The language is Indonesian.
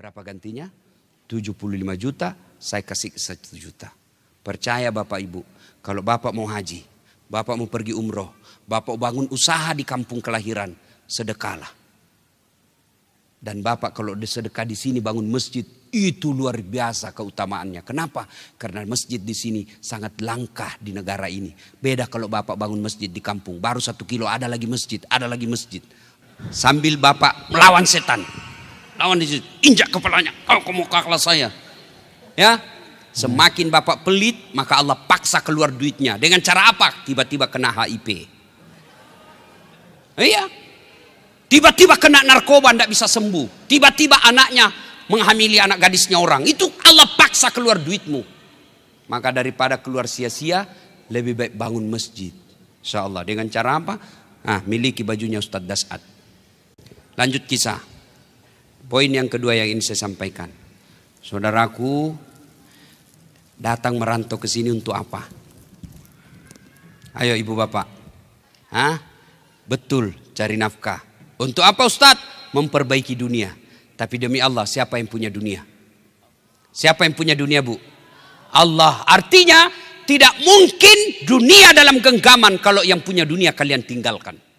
Berapa gantinya? 75 juta, saya kasih 1 juta. Percaya Bapak Ibu, kalau Bapak mau haji, Bapak mau pergi umroh, Bapak bangun usaha di kampung kelahiran, sedekalah. Dan Bapak kalau sedekah di sini bangun masjid, itu luar biasa keutamaannya. Kenapa? Karena masjid di sini sangat langka di negara ini. Beda kalau Bapak bangun masjid di kampung, baru satu kilo ada lagi masjid, ada lagi masjid. Sambil Bapak melawan setan, lawan di situ, injak kepalanya, kau kamu kalah saya. Ya, semakin bapak pelit, maka Allah paksa keluar duitnya. Dengan cara apa? Tiba-tiba kena HIP. Iya. Tiba-tiba kena narkoba, tidak bisa sembuh. Tiba-tiba anaknya menghamili anak gadisnya orang. Itu Allah paksa keluar duitmu. Maka daripada keluar sia-sia, lebih baik bangun masjid. Insya Allah. Dengan cara apa? ah miliki bajunya Ustadz Dasat. Lanjut kisah. Poin yang kedua yang ingin saya sampaikan. Saudaraku datang merantau ke sini untuk apa? Ayo ibu bapak. Hah? Betul cari nafkah. Untuk apa Ustadz? Memperbaiki dunia. Tapi demi Allah siapa yang punya dunia? Siapa yang punya dunia bu? Allah. Artinya tidak mungkin dunia dalam genggaman kalau yang punya dunia kalian tinggalkan.